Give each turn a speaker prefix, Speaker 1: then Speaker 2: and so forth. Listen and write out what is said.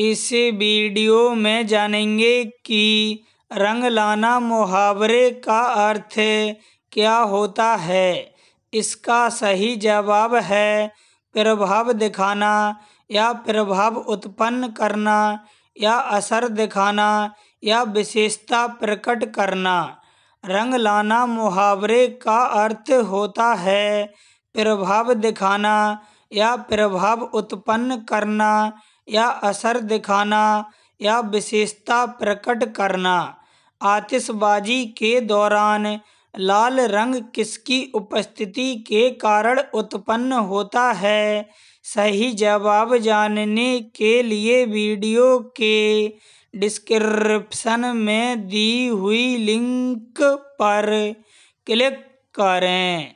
Speaker 1: इस वीडियो में जानेंगे कि रंग लाना मुहावरे का अर्थ क्या होता है इसका सही जवाब है प्रभाव दिखाना या प्रभाव उत्पन्न करना या असर दिखाना या विशेषता प्रकट करना रंग लाना मुहावरे का अर्थ होता है प्रभाव दिखाना या प्रभाव उत्पन्न करना या असर दिखाना या विशेषता प्रकट करना आतिशबाजी के दौरान लाल रंग किसकी उपस्थिति के कारण उत्पन्न होता है सही जवाब जानने के लिए वीडियो के डिस्क्रिप्शन में दी हुई लिंक पर क्लिक करें